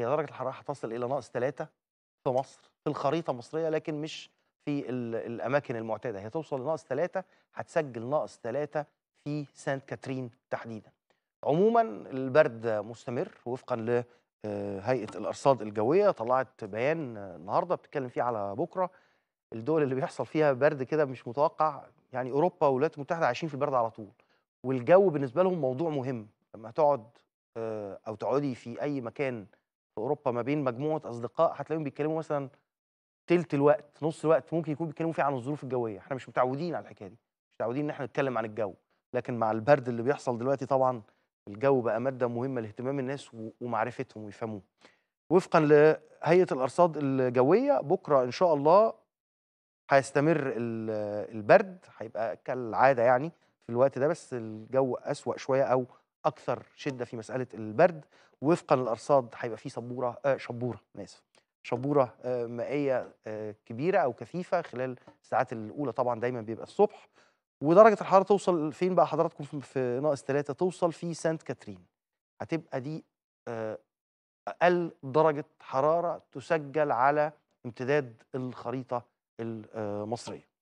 هي درجه الحراره هتصل الى ناقص ثلاثة في مصر في الخريطه المصريه لكن مش في الاماكن المعتاده هي توصل لناقص ثلاثة هتسجل ناقص ثلاثة في سانت كاترين تحديدا عموما البرد مستمر وفقا لهيئه آه، الارصاد الجويه طلعت بيان النهارده بتتكلم فيه على بكره الدول اللي بيحصل فيها برد كده مش متوقع يعني اوروبا والولايات المتحده عايشين في البرد على طول والجو بالنسبه لهم موضوع مهم لما تقعد آه، او تقعدي في اي مكان في اوروبا ما بين مجموعه اصدقاء هتلاقيهم بيتكلموا مثلا تلت الوقت نص الوقت ممكن يكونوا بيتكلموا فيه عن الظروف الجويه احنا مش متعودين على الحكايه دي مش متعودين ان احنا نتكلم عن الجو لكن مع البرد اللي بيحصل دلوقتي طبعا الجو بقى ماده مهمه لاهتمام الناس ومعرفتهم ويفهموه وفقا لهيئه الارصاد الجويه بكره ان شاء الله هيستمر البرد هيبقى كالعاده يعني في الوقت ده بس الجو اسوا شويه او اكثر شده في مساله البرد وفقا للارصاد هيبقى في سبوره آه شبوره انا اسف شبوره آه مائيه آه كبيره او كثيفه خلال الساعات الاولى طبعا دايما بيبقى الصبح ودرجه الحراره توصل فين بقى حضراتكم في ناقص ثلاثة توصل في سانت كاترين هتبقى دي آه اقل درجه حراره تسجل على امتداد الخريطه المصريه